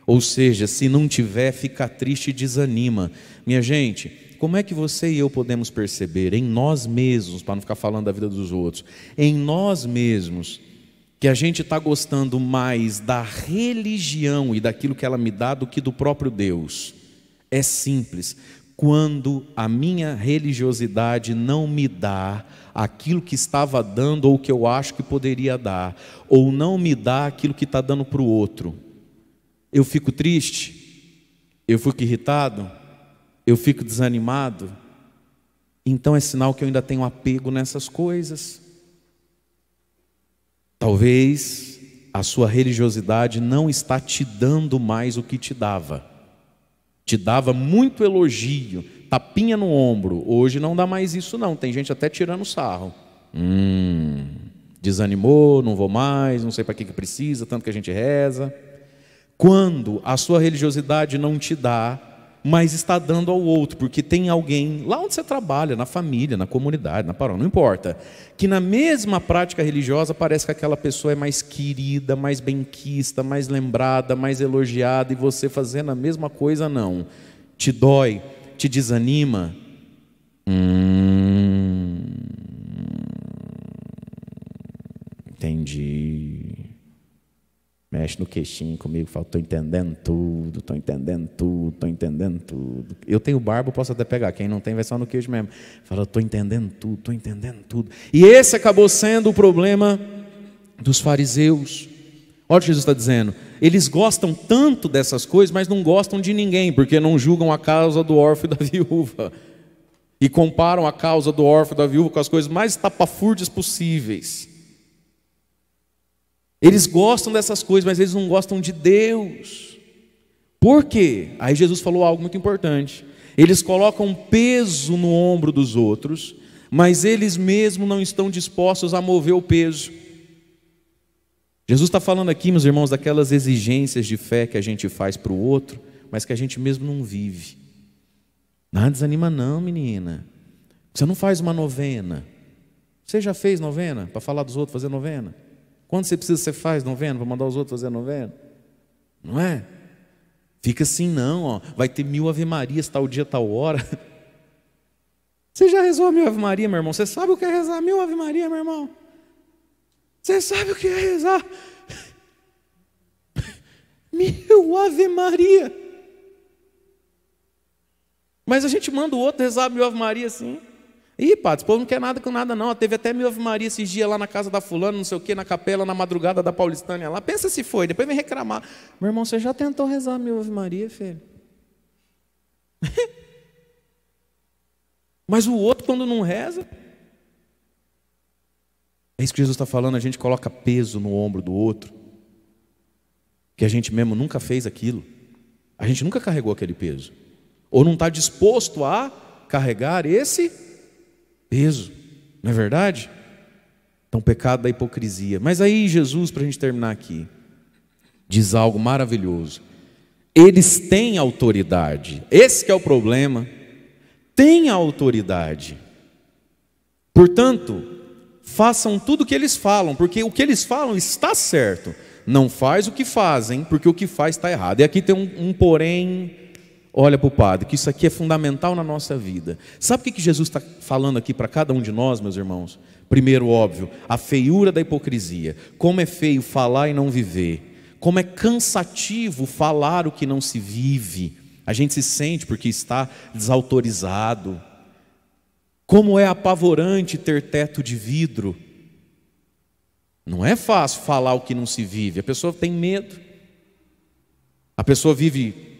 ou seja, se não tiver, fica triste e desanima. Minha gente, como é que você e eu podemos perceber em nós mesmos, para não ficar falando da vida dos outros, em nós mesmos, que a gente está gostando mais da religião e daquilo que ela me dá do que do próprio Deus? É simples, quando a minha religiosidade não me dá aquilo que estava dando ou que eu acho que poderia dar, ou não me dá aquilo que está dando para o outro, eu fico triste, eu fico irritado, eu fico desanimado, então é sinal que eu ainda tenho apego nessas coisas. Talvez a sua religiosidade não está te dando mais o que te dava te dava muito elogio, tapinha no ombro. Hoje não dá mais isso, não. Tem gente até tirando sarro. Hum, desanimou, não vou mais, não sei para que, que precisa, tanto que a gente reza. Quando a sua religiosidade não te dá mas está dando ao outro, porque tem alguém lá onde você trabalha, na família, na comunidade, na paróquia, não importa, que na mesma prática religiosa parece que aquela pessoa é mais querida, mais benquista, mais lembrada, mais elogiada, e você fazendo a mesma coisa não. Te dói, te desanima. Hum... Entendi mexe no queixinho comigo, fala, estou entendendo tudo, estou entendendo tudo, estou entendendo tudo. Eu tenho barba, posso até pegar, quem não tem vai só no queixo mesmo. Fala, estou entendendo tudo, estou entendendo tudo. E esse acabou sendo o problema dos fariseus. Olha o que Jesus está dizendo. Eles gostam tanto dessas coisas, mas não gostam de ninguém, porque não julgam a causa do órfão e da [LAUGHS] viúva. E comparam a causa do órfão e da viúva com as coisas mais tapafúrdias possíveis. Eles gostam dessas coisas, mas eles não gostam de Deus. Por quê? Aí Jesus falou algo muito importante. Eles colocam peso no ombro dos outros, mas eles mesmos não estão dispostos a mover o peso. Jesus está falando aqui, meus irmãos, daquelas exigências de fé que a gente faz para o outro, mas que a gente mesmo não vive. Não desanima, não, menina. Você não faz uma novena. Você já fez novena? Para falar dos outros, fazer novena? Quando você precisa, você faz novena, para mandar os outros fazer novena. Não é? Fica assim, não, ó. vai ter mil Ave Marias, tal dia, tal hora. [LAUGHS] Você já rezou a mil Ave Maria, meu irmão? Você sabe o que é rezar mil Ave Maria, meu irmão? Você sabe o que é rezar? [LAUGHS] Mil Ave Maria. Mas a gente manda o outro rezar mil Ave Maria assim. Ih, padre, esse povo não quer nada com nada, não. Teve até minha Ave Maria esses dias lá na casa da fulana, não sei o quê, na capela, na madrugada da Paulistânia lá. Pensa se foi, depois vem reclamar. Meu irmão, você já tentou rezar minha Ave Maria, filho? [LAUGHS] Mas o outro, quando não reza. É isso que Jesus está falando, a gente coloca peso no ombro do outro. Que a gente mesmo nunca fez aquilo. A gente nunca carregou aquele peso. Ou não está disposto a carregar esse peso peso, não é verdade? Então, pecado da hipocrisia. Mas aí, Jesus, para a gente terminar aqui, diz algo maravilhoso. Eles têm autoridade, esse é o problema. Têm autoridade. Portanto, façam tudo o que eles falam, porque o que eles falam está certo. Não faz o que fazem, porque o que faz está errado. E aqui tem um, um porém olha para o padre, que isso aqui é fundamental na nossa vida. Sabe o que Jesus está falando aqui para cada um de nós, meus irmãos? Primeiro, óbvio, a feiura da hipocrisia. Como é feio falar e não viver. Como é cansativo falar o que não se vive. A gente se sente porque está desautorizado. Como é apavorante ter teto de vidro. Não é fácil falar o que não se vive. A pessoa tem medo. A pessoa vive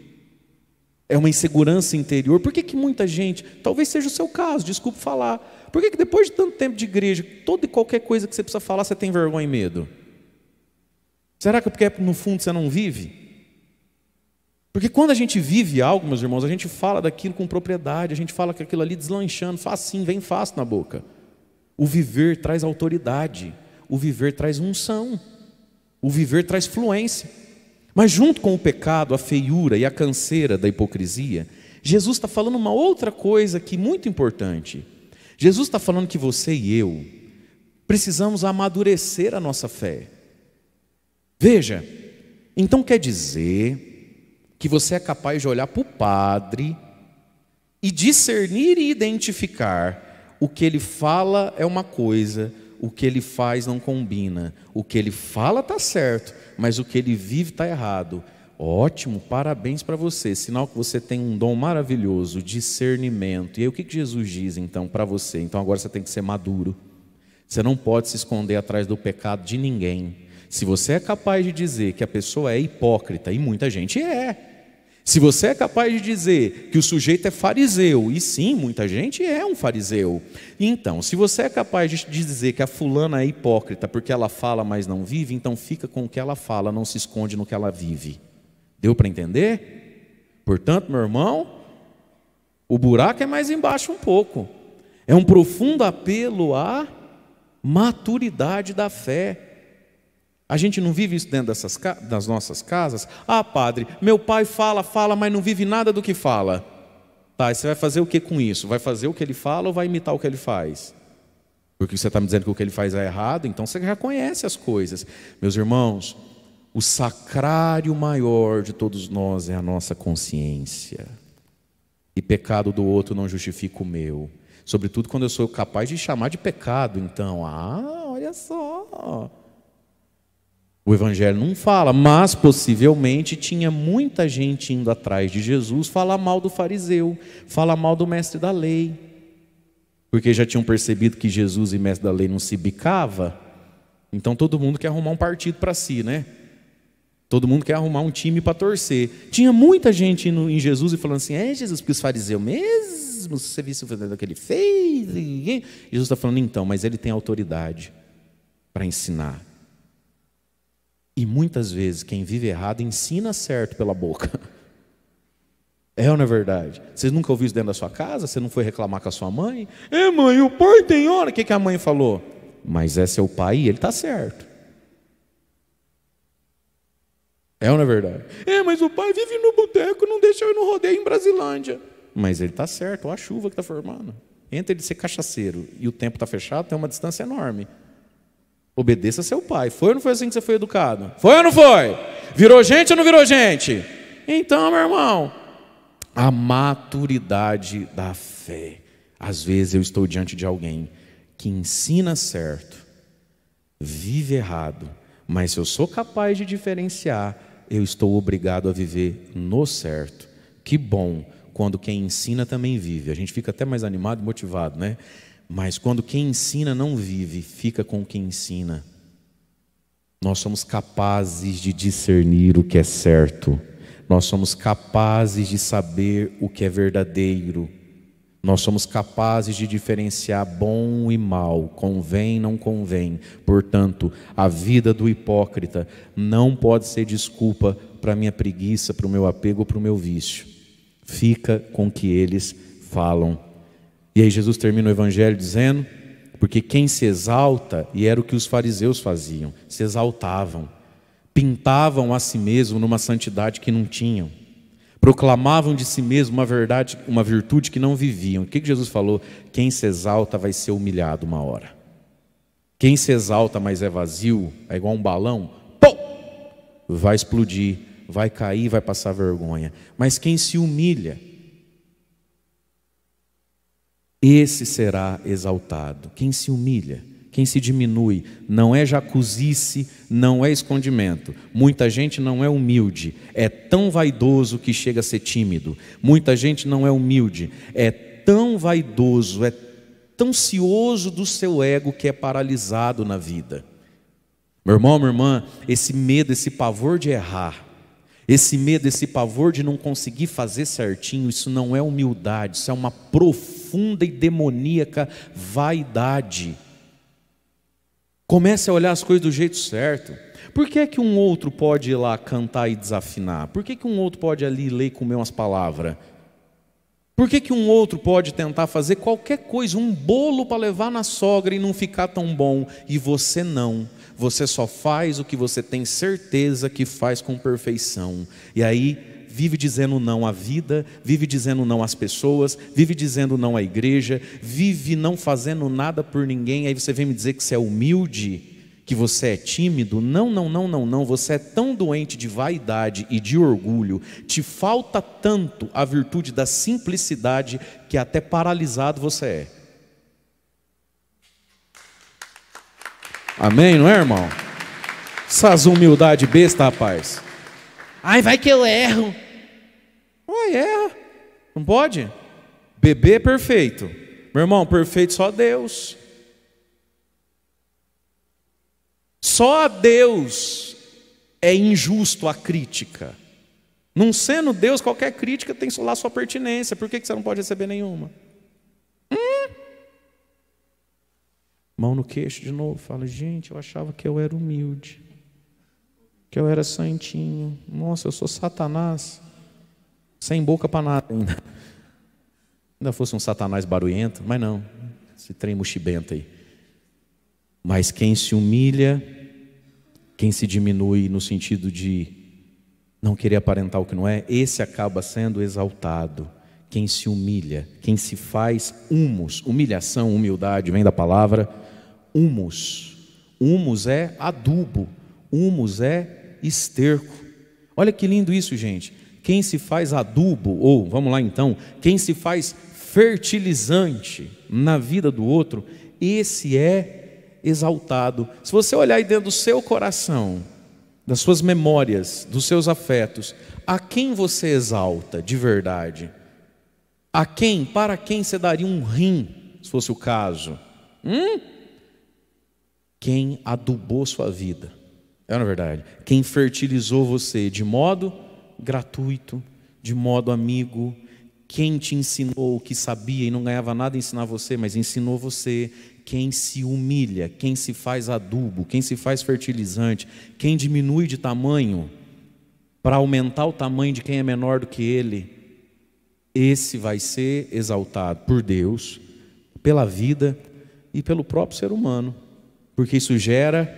é uma insegurança interior. Por que, que muita gente, talvez seja o seu caso, desculpe falar, por que, que depois de tanto tempo de igreja, toda e qualquer coisa que você precisa falar, você tem vergonha e medo? Será que é porque no fundo você não vive? Porque quando a gente vive algo, meus irmãos, a gente fala daquilo com propriedade, a gente fala que aquilo ali deslanchando, facinho, vem fácil na boca. O viver traz autoridade, o viver traz unção, o viver traz fluência. Mas, junto com o pecado, a feiura e a canseira da hipocrisia, Jesus está falando uma outra coisa que é muito importante. Jesus está falando que você e eu precisamos amadurecer a nossa fé. Veja, então quer dizer que você é capaz de olhar para o Padre e discernir e identificar o que ele fala é uma coisa, o que ele faz não combina, o que ele fala está certo, mas o que ele vive está errado. Ótimo, parabéns para você. Sinal que você tem um dom maravilhoso, discernimento. E aí o que Jesus diz então para você? Então agora você tem que ser maduro. Você não pode se esconder atrás do pecado de ninguém. Se você é capaz de dizer que a pessoa é hipócrita, e muita gente é, se você é capaz de dizer que o sujeito é fariseu, e sim, muita gente é um fariseu. Então, se você é capaz de dizer que a fulana é hipócrita porque ela fala, mas não vive, então fica com o que ela fala, não se esconde no que ela vive. Deu para entender? Portanto, meu irmão, o buraco é mais embaixo um pouco. É um profundo apelo à maturidade da fé. A gente não vive isso dentro dessas, das nossas casas? Ah, padre, meu pai fala, fala, mas não vive nada do que fala. Tá, e você vai fazer o que com isso? Vai fazer o que ele fala ou vai imitar o que ele faz? Porque você está me dizendo que o que ele faz é errado, então você já conhece as coisas. Meus irmãos, o sacrário maior de todos nós é a nossa consciência. E pecado do outro não justifica o meu. Sobretudo quando eu sou capaz de chamar de pecado, então. Ah, olha só. O Evangelho não fala, mas possivelmente tinha muita gente indo atrás de Jesus falar mal do fariseu, falar mal do mestre da lei, porque já tinham percebido que Jesus e mestre da lei não se bicava. Então todo mundo quer arrumar um partido para si, né? Todo mundo quer arrumar um time para torcer. Tinha muita gente indo em Jesus e falando assim: é Jesus, porque os fariseus mesmo, se você visse o que ele fez. Jesus está falando, então, mas ele tem autoridade para ensinar e muitas vezes quem vive errado ensina certo pela boca. [LAUGHS] É ou não é verdade? Você nunca ouviu isso dentro da sua casa? Você não foi reclamar com a sua mãe? É, mãe, o pai tem hora. O que, que a mãe falou? Mas é seu pai e ele está certo. É ou não é verdade? É, mas o pai vive no boteco, não deixa eu ir no rodeio em Brasilândia. Mas ele está certo, olha a chuva que está formando. Entre ele ser cachaceiro e o tempo está fechado, tem uma distância enorme. Obedeça seu pai. Foi ou não foi assim que você foi educado? Foi ou não foi? Virou gente ou não virou gente? Então, meu irmão, a maturidade da fé. Às vezes eu estou diante de alguém que ensina certo, vive errado, mas se eu sou capaz de diferenciar, eu estou obrigado a viver no certo. Que bom quando quem ensina também vive. A gente fica até mais animado e motivado, né? Mas quando quem ensina não vive, fica com quem ensina. Nós somos capazes de discernir o que é certo, nós somos capazes de saber o que é verdadeiro, nós somos capazes de diferenciar bom e mal, convém, não convém. Portanto, a vida do hipócrita não pode ser desculpa para minha preguiça, para o meu apego, para o meu vício. Fica com o que eles falam e aí Jesus termina o evangelho dizendo: porque quem se exalta, e era o que os fariseus faziam, se exaltavam, pintavam a si mesmo numa santidade que não tinham, proclamavam de si mesmo uma verdade, uma virtude que não viviam. O que Jesus falou? Quem se exalta vai ser humilhado uma hora. Quem se exalta, mas é vazio, é igual um balão, pô, vai explodir, vai cair, vai passar vergonha. Mas quem se humilha, esse será exaltado. Quem se humilha, quem se diminui, não é jacuzice, não é escondimento. Muita gente não é humilde, é tão vaidoso que chega a ser tímido. Muita gente não é humilde, é tão vaidoso, é tão cioso do seu ego que é paralisado na vida. Meu irmão, minha irmã, esse medo, esse pavor de errar, esse medo, esse pavor de não conseguir fazer certinho, isso não é humildade, isso é uma profunda profunda e demoníaca vaidade. Comece a olhar as coisas do jeito certo. Por que é que um outro pode ir lá cantar e desafinar? Por que, é que um outro pode ali ler e comer umas palavras? Por que, que um outro pode tentar fazer qualquer coisa, um bolo para levar na sogra e não ficar tão bom? E você não. Você só faz o que você tem certeza que faz com perfeição. E aí vive dizendo não à vida, vive dizendo não às pessoas, vive dizendo não à igreja, vive não fazendo nada por ninguém, aí você vem me dizer que você é humilde, que você é tímido. Não, não, não, não, não. Você é tão doente de vaidade e de orgulho, te falta tanto a virtude da simplicidade que até paralisado você é. Amém, não é, irmão? Essas humildade besta, rapaz. Ai, vai que eu erro. Oi erra. Não pode? Bebê perfeito. Meu irmão, perfeito só Deus. Só a Deus é injusto a crítica. Não sendo Deus, qualquer crítica tem lá sua pertinência. Por que você não pode receber nenhuma? Hum? Mão no queixo de novo. Fala, gente, eu achava que eu era humilde que eu era santinho. Nossa, eu sou Satanás, sem boca para nada ainda. Ainda fosse um Satanás barulhento, mas não, esse trem mochibento aí. Mas quem se humilha, quem se diminui no sentido de não querer aparentar o que não é, esse acaba sendo exaltado. Quem se humilha, quem se faz humus, humilhação, humildade, vem da palavra humus. Humus é adubo, humus é esterco. Olha que lindo isso, gente. Quem se faz adubo, ou vamos lá então, quem se faz fertilizante na vida do outro, esse é exaltado. Se você olhar aí dentro do seu coração, das suas memórias, dos seus afetos, a quem você exalta de verdade? A quem, para quem você daria um rim, se fosse o caso? Hum? Quem adubou sua vida? É na é verdade. Quem fertilizou você de modo gratuito, de modo amigo, quem te ensinou o que sabia e não ganhava nada ensinar você, mas ensinou você, quem se humilha, quem se faz adubo, quem se faz fertilizante, quem diminui de tamanho para aumentar o tamanho de quem é menor do que ele, esse vai ser exaltado por Deus, pela vida e pelo próprio ser humano, porque isso gera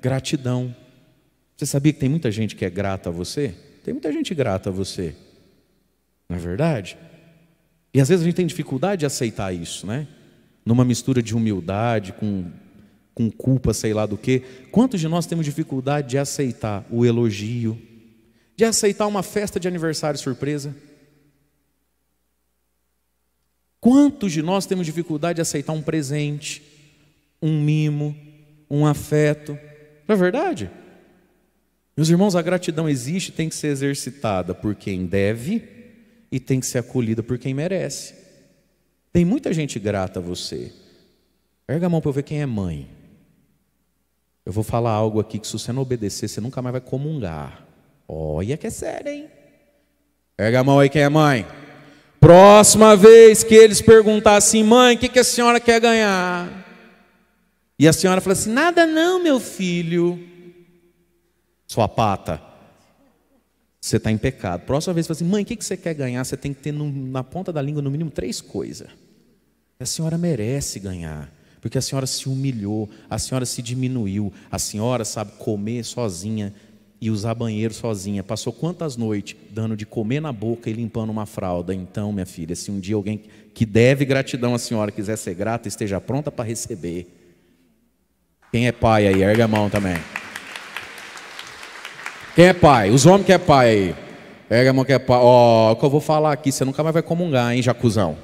gratidão, você sabia que tem muita gente que é grata a você? Tem muita gente grata a você, não é verdade? E às vezes a gente tem dificuldade de aceitar isso, né? Numa mistura de humildade com, com culpa, sei lá do quê. Quantos de nós temos dificuldade de aceitar o elogio, de aceitar uma festa de aniversário surpresa? Quantos de nós temos dificuldade de aceitar um presente, um mimo, um afeto? Não é verdade? Meus irmãos, a gratidão existe e tem que ser exercitada por quem deve e tem que ser acolhida por quem merece. Tem muita gente grata a você. Erga a mão para eu ver quem é mãe. Eu vou falar algo aqui que se você não obedecer, você nunca mais vai comungar. Olha que é sério, hein? Erga a mão aí quem é mãe. Próxima vez que eles perguntar assim, mãe, o que, que a senhora quer ganhar? E a senhora fala assim, nada não, meu filho sua pata. Você está em pecado. Próxima vez, você fala assim, mãe, o que, você quer ganhar? Você tem que ter na ponta da língua, no mínimo, três coisas. A senhora merece ganhar, porque a senhora se humilhou, a senhora se diminuiu, a senhora sabe comer sozinha e usar banheiro sozinha. Passou quantas noites dando de comer na boca e limpando uma fralda? Então, minha filha, se um dia alguém que deve gratidão à senhora quiser ser grata, esteja pronta para receber. Quem é pai aí, erga a mão também. Quem é pai? Os homens que é pai aí. Pega a mão que é pai. Ó, oh, o que eu vou falar aqui, você nunca mais vai comungar, hein, jacuzão.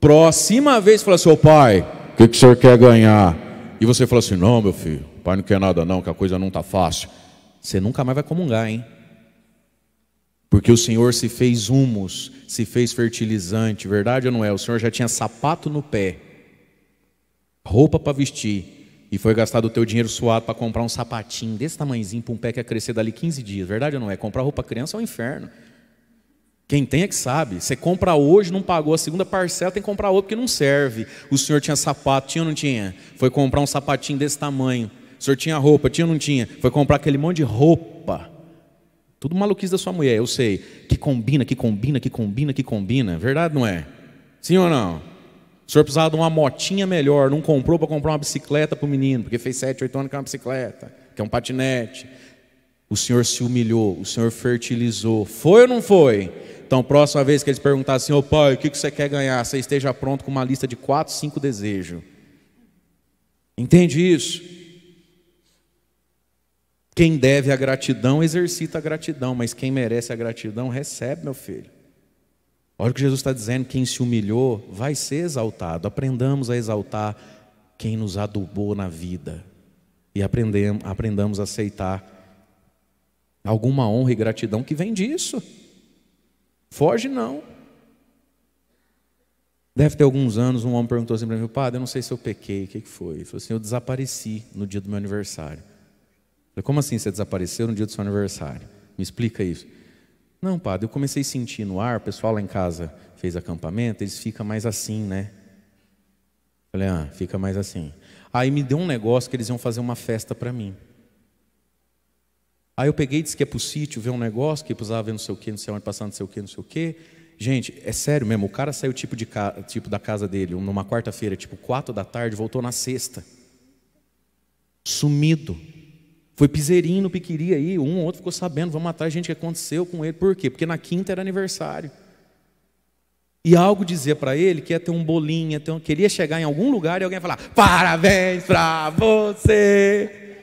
Próxima vez, fala assim, ô pai, o que, que o senhor quer ganhar? E você fala assim, não, meu filho, o pai não quer nada não, que a coisa não está fácil. Você nunca mais vai comungar, hein? Porque o Senhor se fez humus, se fez fertilizante, verdade ou não é? O Senhor já tinha sapato no pé, roupa para vestir, e foi gastado o teu dinheiro suado para comprar um sapatinho desse tamanhozinho para um pé que ia crescer dali 15 dias, verdade ou não é? Comprar roupa criança é um inferno. Quem tem é que sabe. Você compra hoje, não pagou a segunda parcela, tem que comprar outro porque não serve. O senhor tinha sapato, tinha ou não tinha? Foi comprar um sapatinho desse tamanho. O senhor tinha roupa, tinha ou não tinha? Foi comprar aquele monte de roupa. Tudo maluquice da sua mulher, eu sei. Que combina, que combina, que combina, que combina. Verdade, não é? Sim ou não? O senhor precisava de uma motinha melhor, não comprou para comprar uma bicicleta para o menino, porque fez 7, 8 anos que é uma bicicleta, que é um patinete. O senhor se humilhou, o senhor fertilizou. Foi ou não foi? Então, próxima vez que eles perguntar assim, ô oh, pai, o que você quer ganhar? Você esteja pronto com uma lista de quatro, cinco desejos. Entende isso? Quem deve a gratidão exercita a gratidão, mas quem merece a gratidão recebe, meu filho. Olha o que Jesus está dizendo: quem se humilhou vai ser exaltado. Aprendamos a exaltar quem nos adubou na vida e aprendemos, aprendamos a aceitar alguma honra e gratidão que vem disso. Foge não. Deve ter alguns anos, um homem perguntou assim para mim, padre, eu não sei se eu pequei, o que foi? Ele falou assim, eu desapareci no dia do meu aniversário. Eu falei, como assim você desapareceu no dia do seu aniversário? Me explica isso. Não, padre, eu comecei a sentir no ar, o pessoal lá em casa fez acampamento, eles ficam mais assim, né? Falei, ah, fica mais assim. Aí me deu um negócio que eles iam fazer uma festa para mim. Aí eu peguei e disse que é pro sítio ver um negócio, que precisava ver não sei o que, não sei onde, passar não sei o que, não sei o que. Gente, é sério mesmo, o cara saiu tipo, de ca... tipo da casa dele numa quarta-feira, tipo quatro da tarde, voltou na sexta. Sumido. Foi Piseirinho no Piquiri aí, um ou outro ficou sabendo, vamos a gente, o que aconteceu com ele. Por quê? Porque na quinta era aniversário. E algo dizia para ele que ia ter um bolinho, ter um... queria chegar em algum lugar e alguém ia falar, parabéns para você.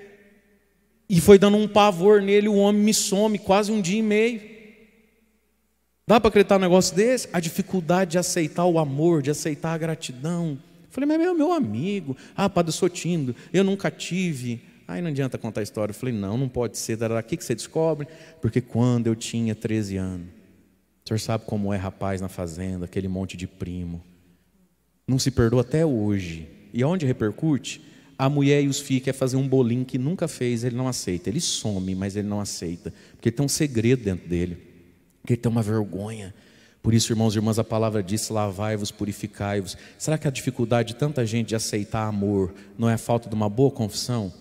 E foi dando um pavor nele, o homem me some quase um dia e meio. Dá para acreditar um negócio desse? A dificuldade de aceitar o amor, de aceitar a gratidão. Falei, mas é meu, meu amigo, ah, padre, eu sou eu nunca tive. Aí não adianta contar a história. Eu falei, não, não pode ser. O que você descobre? Porque quando eu tinha 13 anos, o senhor sabe como é rapaz na fazenda, aquele monte de primo. Não se perdoa até hoje. E onde repercute? A mulher e os filhos querem fazer um bolinho que nunca fez, ele não aceita. Ele some, mas ele não aceita. Porque tem um segredo dentro dele. Porque ele tem uma vergonha. Por isso, irmãos e irmãs, a palavra diz: lavai-vos, purificai-vos. Será que a dificuldade de tanta gente de aceitar amor não é a falta de uma boa confissão?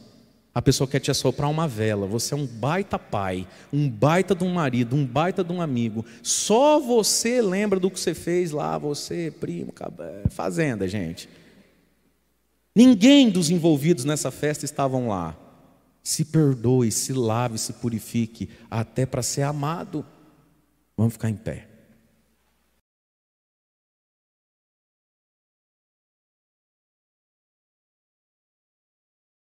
A pessoa quer te assoprar uma vela. Você é um baita pai, um baita de um marido, um baita de um amigo. Só você lembra do que você fez lá, você, primo, é, fazenda, gente. Ninguém dos envolvidos nessa festa estavam lá. Se perdoe, se lave, se purifique, até para ser amado. Vamos ficar em pé.